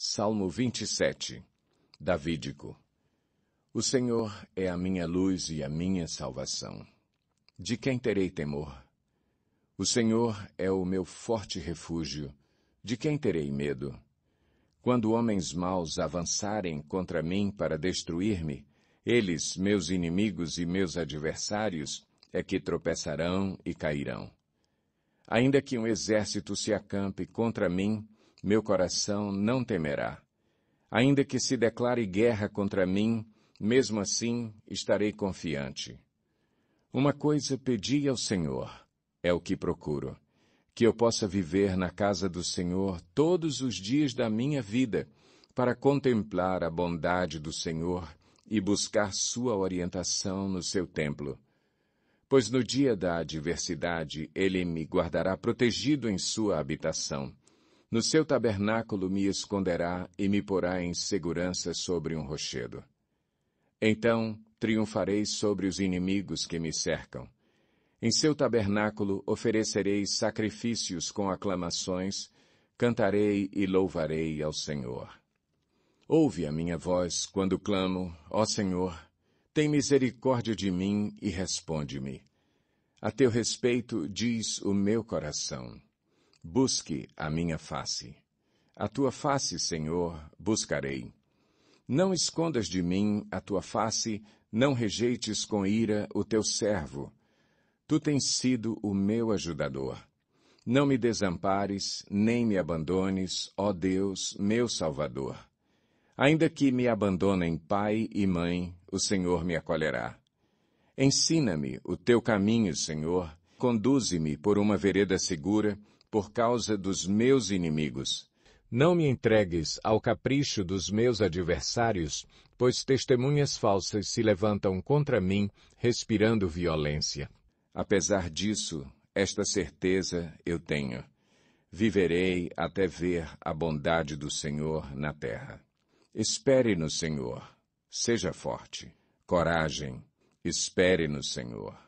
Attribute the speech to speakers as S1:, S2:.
S1: Salmo 27 Davídico O Senhor é a minha luz e a minha salvação. De quem terei temor? O Senhor é o meu forte refúgio. De quem terei medo? Quando homens maus avançarem contra mim para destruir-me, eles, meus inimigos e meus adversários, é que tropeçarão e cairão. Ainda que um exército se acampe contra mim, meu coração não temerá. Ainda que se declare guerra contra mim, mesmo assim estarei confiante. Uma coisa pedi ao Senhor, é o que procuro, que eu possa viver na casa do Senhor todos os dias da minha vida, para contemplar a bondade do Senhor e buscar sua orientação no seu templo. Pois no dia da adversidade ele me guardará protegido em sua habitação no seu tabernáculo me esconderá e me porá em segurança sobre um rochedo. Então triunfarei sobre os inimigos que me cercam. Em seu tabernáculo oferecerei sacrifícios com aclamações, cantarei e louvarei ao Senhor. Ouve a minha voz quando clamo, ó Senhor, tem misericórdia de mim e responde-me. A teu respeito diz o meu coração. Busque a minha face. A tua face, Senhor, buscarei. Não escondas de mim a tua face, não rejeites com ira o teu servo. Tu tens sido o meu ajudador. Não me desampares, nem me abandones, ó Deus, meu Salvador. Ainda que me abandonem pai e mãe, o Senhor me acolherá. Ensina-me o teu caminho, Senhor, conduze-me por uma vereda segura, por causa dos meus inimigos. Não me entregues ao capricho dos meus adversários, pois testemunhas falsas se levantam contra mim, respirando violência. Apesar disso, esta certeza eu tenho. Viverei até ver a bondade do Senhor na terra. Espere no Senhor. Seja forte. Coragem. Espere no Senhor.